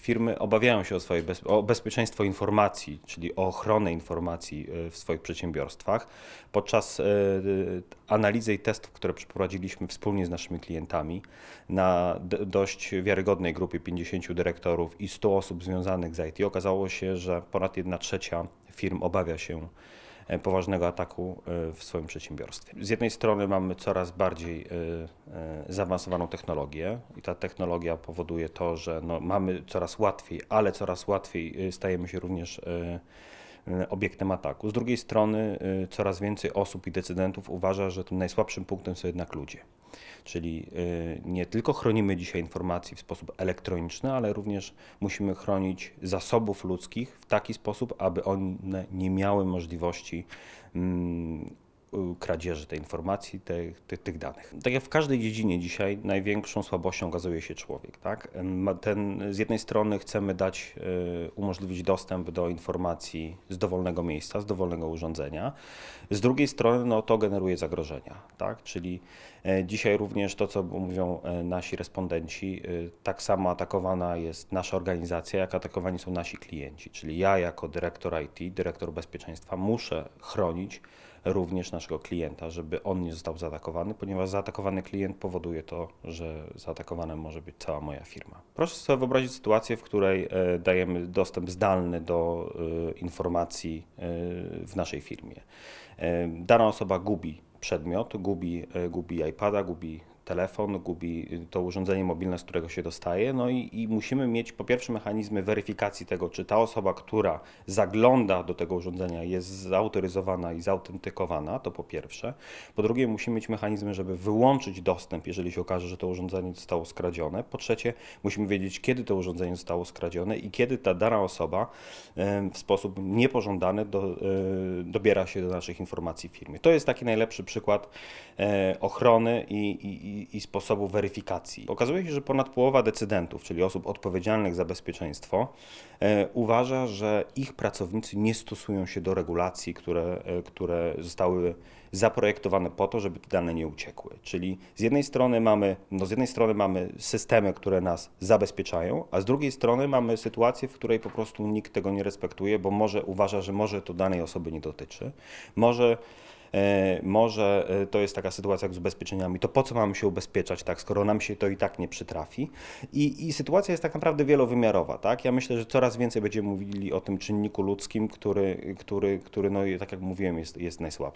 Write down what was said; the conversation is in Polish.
firmy obawiają się o swoje bez, o bezpieczeństwo informacji, czyli o ochronę informacji e, w swoich przedsiębiorstwach. Podczas e, e, analizy i testów, które przeprowadziliśmy wspólnie z naszymi klientami na dość wiarygodnej grupie 50 dyrektorów i 100 osób związanych z IT, okazało się, że ponad 1 trzecia firm obawia się E, poważnego ataku e, w swoim przedsiębiorstwie. Z jednej strony mamy coraz bardziej e, zaawansowaną technologię i ta technologia powoduje to, że no mamy coraz łatwiej, ale coraz łatwiej stajemy się również E, obiektem ataku. Z drugiej strony e, coraz więcej osób i decydentów uważa, że tym najsłabszym punktem są jednak ludzie. Czyli e, nie tylko chronimy dzisiaj informacji w sposób elektroniczny, ale również musimy chronić zasobów ludzkich w taki sposób, aby one nie miały możliwości mm, Y, kradzieży tej informacji, te, te, tych danych. Tak jak w każdej dziedzinie dzisiaj największą słabością okazuje się człowiek. Tak? Ten, z jednej strony chcemy dać, y, umożliwić dostęp do informacji z dowolnego miejsca, z dowolnego urządzenia, z drugiej strony no, to generuje zagrożenia. Tak? Czyli e, dzisiaj również to, co mówią e, nasi respondenci, y, tak samo atakowana jest nasza organizacja, jak atakowani są nasi klienci. Czyli ja jako dyrektor IT, dyrektor bezpieczeństwa muszę chronić również naszego klienta, żeby on nie został zaatakowany, ponieważ zaatakowany klient powoduje to, że zaatakowana może być cała moja firma. Proszę sobie wyobrazić sytuację, w której e, dajemy dostęp zdalny do e, informacji e, w naszej firmie. Dana osoba gubi przedmiot, gubi, gubi iPada, gubi telefon, gubi y, to urządzenie mobilne, z którego się dostaje. No i, i, musimy mieć po pierwsze mechanizmy weryfikacji tego, czy ta osoba, która zagląda do tego urządzenia, jest zautoryzowana i zautentykowana, to po pierwsze. Po drugie, musimy mieć mechanizmy, żeby wyłączyć dostęp, jeżeli się okaże, że to urządzenie zostało skradzione. Po trzecie, musimy wiedzieć, kiedy to urządzenie zostało skradzione i kiedy ta dana osoba y, w sposób niepożądany do, y, dobiera się do naszych informacji w firmie. To jest taki najlepszy przykład ochrony i, i i, sposobu weryfikacji. Okazuje się, że ponad połowa decydentów, czyli osób odpowiedzialnych za bezpieczeństwo, e, uważa, że ich pracownicy nie stosują się do regulacji, które, e, które zostały zaprojektowane po to, żeby te dane nie uciekły. Czyli z jednej strony mamy, no z jednej strony mamy systemy, które nas zabezpieczają, a z drugiej strony mamy sytuację, w której po prostu nikt tego nie respektuje, bo może uważa, że może to danej osoby nie dotyczy. Może E, może e, to jest taka sytuacja jak z ubezpieczeniami, to po co mamy się ubezpieczać, tak, skoro nam się to i tak nie przytrafi. I, i sytuacja jest tak naprawdę wielowymiarowa. Tak? Ja myślę, że coraz więcej będziemy mówili o tym czynniku ludzkim, który, który, który no, tak jak mówiłem, jest, jest najsłabszy.